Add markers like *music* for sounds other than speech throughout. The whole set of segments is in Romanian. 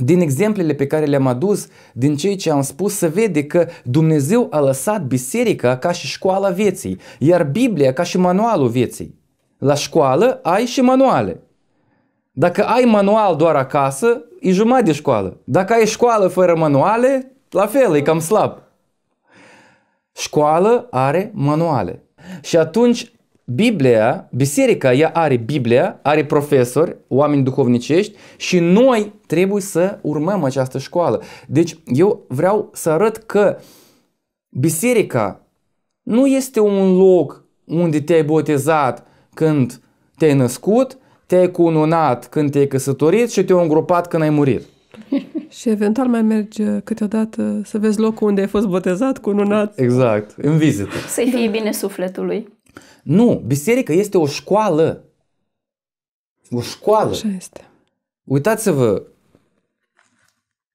din exemplele pe care le-am adus, din cei ce am spus, se vede că Dumnezeu a lăsat biserica ca și școala vieții, iar Biblia ca și manualul vieții. La școală ai și manuale. Dacă ai manual doar acasă, e jumătate de școală. Dacă ai școală fără manuale, la fel, e cam slab. Școală are manuale. Și atunci Biblia, biserica, ea are Biblia, are profesori, oameni duhovnicești și noi trebuie să urmăm această școală. Deci eu vreau să arăt că biserica nu este un loc unde te-ai botezat când te-ai născut, te-ai cununat când te-ai căsătorit și te-ai îngropat când ai murit. *laughs* Și eventual mai merge câteodată să vezi locul unde ai fost botezat, cununat. Exact, în vizită. Să-i fie bine sufletului. Nu, biserica este o școală. O școală. Așa este. Uitați-vă,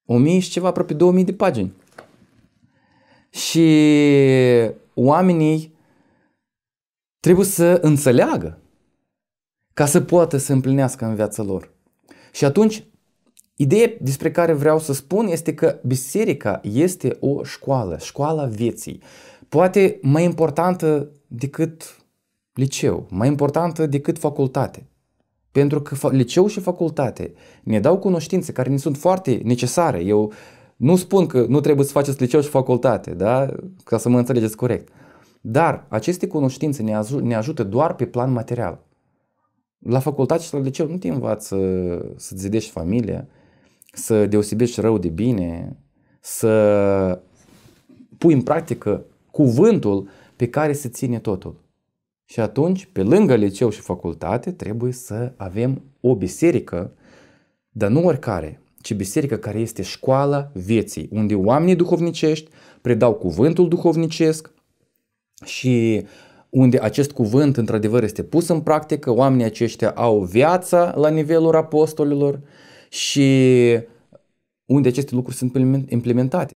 o mie și ceva, aproape 2000 de pagini. Și oamenii trebuie să înțeleagă ca să poată să împlinească în viața lor. Și atunci, ideea despre care vreau să spun este că biserica este o școală, școala vieții. Poate mai importantă decât liceu, mai importantă decât facultate. Pentru că liceu și facultate ne dau cunoștințe care ne sunt foarte necesare. Eu nu spun că nu trebuie să faceți liceu și facultate, da? ca să mă înțelegeți corect. Dar aceste cunoștințe ne, aj- ne ajută doar pe plan material. La facultate și la liceu nu te învață să zidești familia, să deosebești rău de bine, să pui în practică cuvântul pe care se ține totul. Și atunci, pe lângă liceu și facultate, trebuie să avem o biserică, dar nu oricare, ci biserică care este școala vieții, unde oamenii duhovnicești predau cuvântul duhovnicesc și unde acest cuvânt într-adevăr este pus în practică, oamenii aceștia au viața la nivelul apostolilor și unde aceste lucruri sunt implementate.